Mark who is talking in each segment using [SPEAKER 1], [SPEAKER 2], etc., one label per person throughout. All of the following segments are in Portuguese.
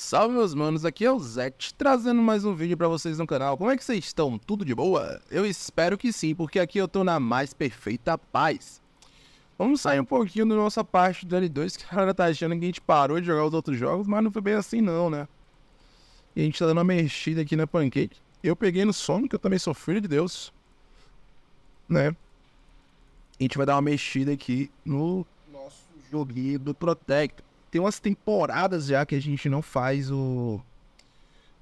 [SPEAKER 1] Salve meus manos, aqui é o Zect, trazendo mais um vídeo pra vocês no canal. Como é que vocês estão? Tudo de boa? Eu espero que sim, porque aqui eu tô na mais perfeita paz. Vamos sair um pouquinho da nossa parte do L2, que a galera tá achando que a gente parou de jogar os outros jogos, mas não foi bem assim não, né? E a gente tá dando uma mexida aqui na pancake. Eu peguei no sono, que eu também sou filho de Deus. Né? A gente vai dar uma mexida aqui no nosso joguinho do Protect tem umas temporadas já que a gente não faz o.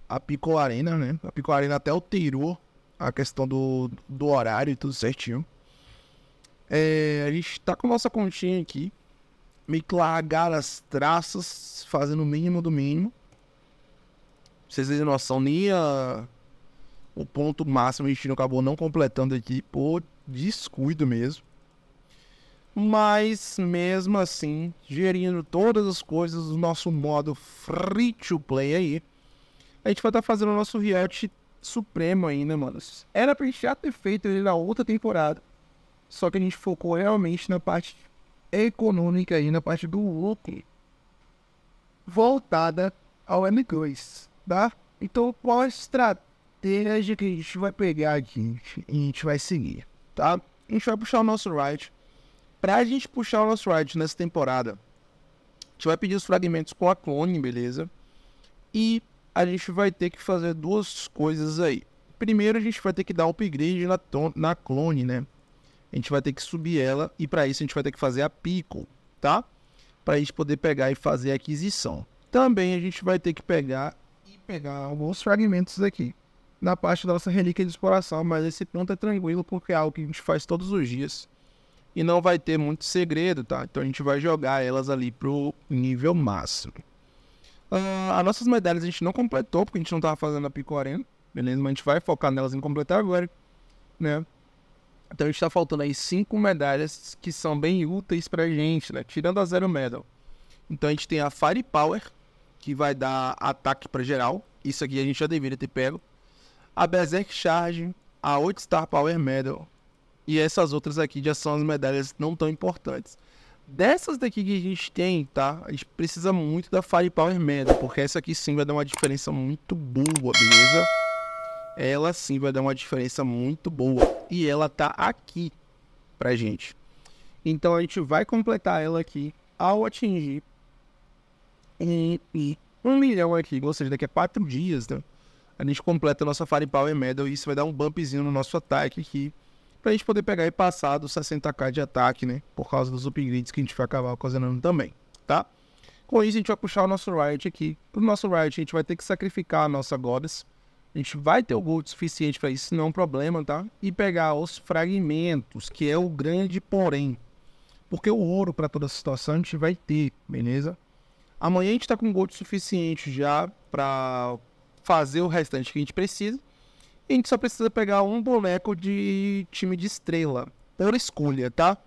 [SPEAKER 1] A Pico Arena, né? A Pico Arena até alterou a questão do, do horário e tudo certinho. É, a gente tá com nossa continha aqui. Me clagar as traças, fazendo o mínimo do mínimo. Pra vocês têm noção, nem a... o ponto máximo a gente não acabou não completando aqui por descuido mesmo. Mas mesmo assim, gerindo todas as coisas o nosso modo free to play aí, a gente vai estar tá fazendo o nosso react supremo ainda, né, mano. Era pra gente já ter feito ele na outra temporada. Só que a gente focou realmente na parte econômica aí, na parte do look Voltada ao M2, tá? Então qual a estratégia que a gente vai pegar aqui? e A gente vai seguir, tá? A gente vai puxar o nosso ride Pra gente puxar o nosso ride nessa temporada, a gente vai pedir os fragmentos com a clone, beleza? E a gente vai ter que fazer duas coisas aí. Primeiro, a gente vai ter que dar upgrade na, na clone, né? A gente vai ter que subir ela e para isso a gente vai ter que fazer a pico, tá? Para a gente poder pegar e fazer a aquisição. Também a gente vai ter que pegar e pegar alguns fragmentos aqui na parte da nossa relíquia de exploração, mas esse ponto é tranquilo porque é algo que a gente faz todos os dias e não vai ter muito segredo, tá? Então a gente vai jogar elas ali pro nível máximo. Uh, as nossas medalhas a gente não completou, porque a gente não tava fazendo a Pico Arena, beleza? Mas a gente vai focar nelas em completar agora, né? Então a gente tá faltando aí cinco medalhas que são bem úteis pra gente, né? Tirando a Zero Medal. Então a gente tem a Fire Power, que vai dar ataque pra geral. Isso aqui a gente já deveria ter pego. A Berserk Charge, a 8 Star Power Medal, e essas outras aqui já são as medalhas não tão importantes. Dessas daqui que a gente tem, tá? A gente precisa muito da Power Medal, porque essa aqui sim vai dar uma diferença muito boa, beleza? Ela sim vai dar uma diferença muito boa. E ela tá aqui pra gente. Então a gente vai completar ela aqui ao atingir um, um milhão aqui, ou seja, daqui a quatro dias, né? A gente completa a nossa Power Medal e isso vai dar um bumpzinho no nosso ataque aqui pra gente poder pegar e passar dos 60k de ataque, né? Por causa dos upgrades que a gente vai acabar ocasionando também, tá? Com isso, a gente vai puxar o nosso Riot aqui. Pro nosso Riot, a gente vai ter que sacrificar a nossa Goddess. A gente vai ter o gold suficiente para isso, não é um problema, tá? E pegar os fragmentos, que é o grande porém. Porque o ouro para toda a situação a gente vai ter, beleza? Amanhã a gente tá com gold suficiente já para fazer o restante que a gente precisa a gente só precisa pegar um boneco de time de estrela. Pela escolha, tá?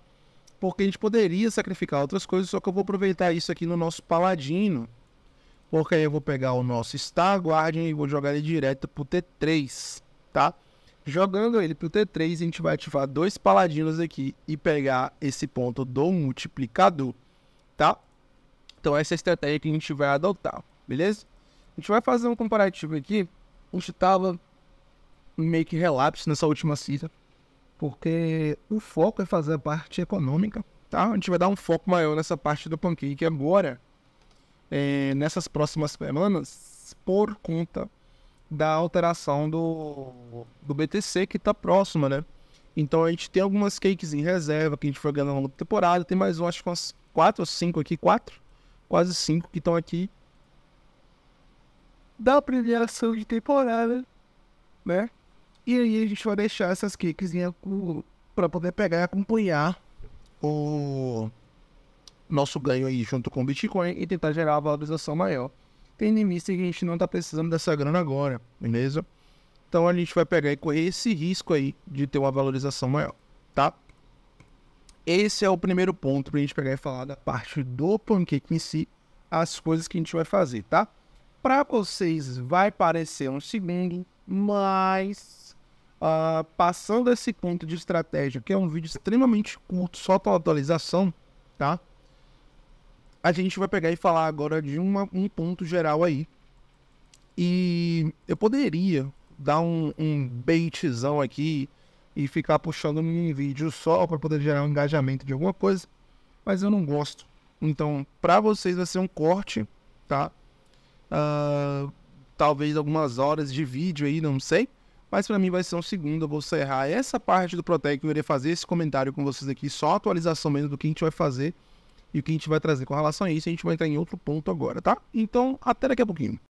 [SPEAKER 1] Porque a gente poderia sacrificar outras coisas, só que eu vou aproveitar isso aqui no nosso paladino. Porque aí eu vou pegar o nosso Star Guardian e vou jogar ele direto pro T3, tá? Jogando ele pro T3, a gente vai ativar dois paladinos aqui e pegar esse ponto do multiplicador, tá? Então essa é a estratégia que a gente vai adotar, beleza? A gente vai fazer um comparativo aqui. A gente tava meio que relapse nessa última cita, porque o foco é fazer a parte econômica, tá? A gente vai dar um foco maior nessa parte do pancake agora, é, nessas próximas semanas, por conta da alteração do, do BTC que está próxima, né? Então a gente tem algumas cakes em reserva que a gente foi ganhando ao longo da temporada. Tem mais, eu acho que umas 4 ou 5 aqui, 4, quase 5 que estão aqui. Da premiação de temporada, né? E aí a gente vai deixar essas kicks para poder pegar e acompanhar o nosso ganho aí junto com o Bitcoin e tentar gerar a valorização maior. Tendo em vista que a gente não está precisando dessa grana agora, beleza? Então a gente vai pegar e correr esse risco aí de ter uma valorização maior, tá? Esse é o primeiro ponto para a gente pegar e falar da parte do pancake em si, as coisas que a gente vai fazer, tá? Para vocês vai parecer um segundo, mas Uh, passando esse ponto de estratégia, que é um vídeo extremamente curto, só para atualização, tá? A gente vai pegar e falar agora de uma, um ponto geral aí. E eu poderia dar um, um baitzão aqui e ficar puxando um vídeo só para poder gerar um engajamento de alguma coisa, mas eu não gosto. Então, para vocês vai ser um corte, tá? Uh, talvez algumas horas de vídeo aí, não sei mas para mim vai ser um segundo. Eu vou encerrar essa parte do Protec. Eu irei fazer esse comentário com vocês aqui, só atualização mesmo do que a gente vai fazer e o que a gente vai trazer com relação a isso. A gente vai entrar em outro ponto agora, tá? Então, até daqui a pouquinho.